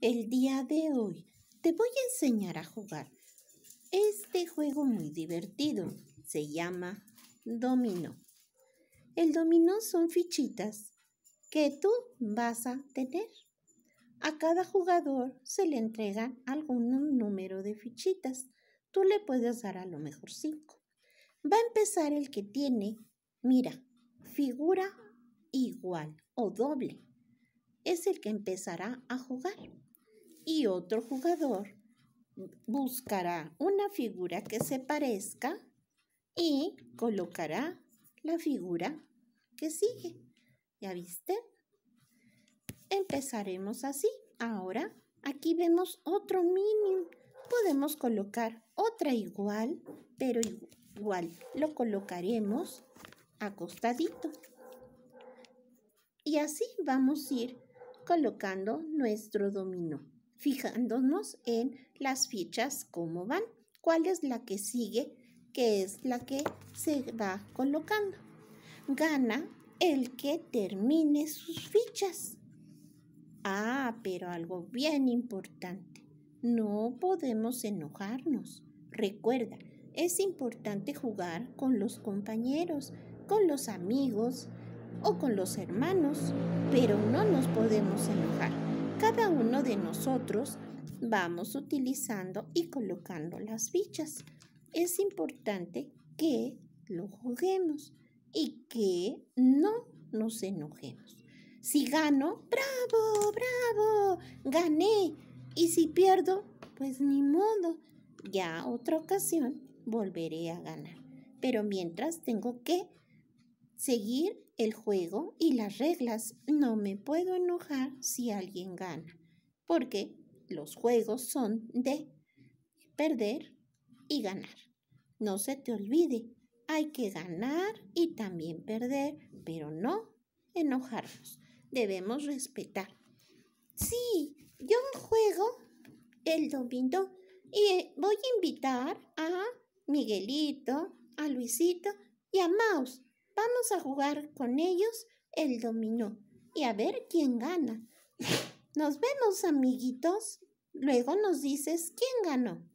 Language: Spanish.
El día de hoy te voy a enseñar a jugar este juego muy divertido. Se llama dominó. El dominó son fichitas que tú vas a tener. A cada jugador se le entregan algún número de fichitas. Tú le puedes dar a lo mejor cinco. Va a empezar el que tiene, mira, figura igual o doble es el que empezará a jugar y otro jugador buscará una figura que se parezca y colocará la figura que sigue. ¿Ya viste? Empezaremos así. Ahora aquí vemos otro minion. Podemos colocar otra igual, pero igual lo colocaremos acostadito. Y así vamos a ir colocando nuestro dominó, fijándonos en las fichas cómo van, cuál es la que sigue, qué es la que se va colocando. Gana el que termine sus fichas. Ah, pero algo bien importante. No podemos enojarnos. Recuerda, es importante jugar con los compañeros, con los amigos, o con los hermanos, pero no nos podemos enojar. Cada uno de nosotros vamos utilizando y colocando las fichas. Es importante que lo juguemos y que no nos enojemos. Si gano, bravo, bravo, gané. Y si pierdo, pues ni modo. Ya otra ocasión volveré a ganar. Pero mientras tengo que seguir el juego y las reglas. No me puedo enojar si alguien gana, porque los juegos son de perder y ganar. No se te olvide, hay que ganar y también perder, pero no enojarnos. Debemos respetar. Sí, yo juego el domingo y eh, voy a invitar a Miguelito, a Luisito y a Maus Vamos a jugar con ellos el dominó y a ver quién gana. Nos vemos, amiguitos. Luego nos dices quién ganó.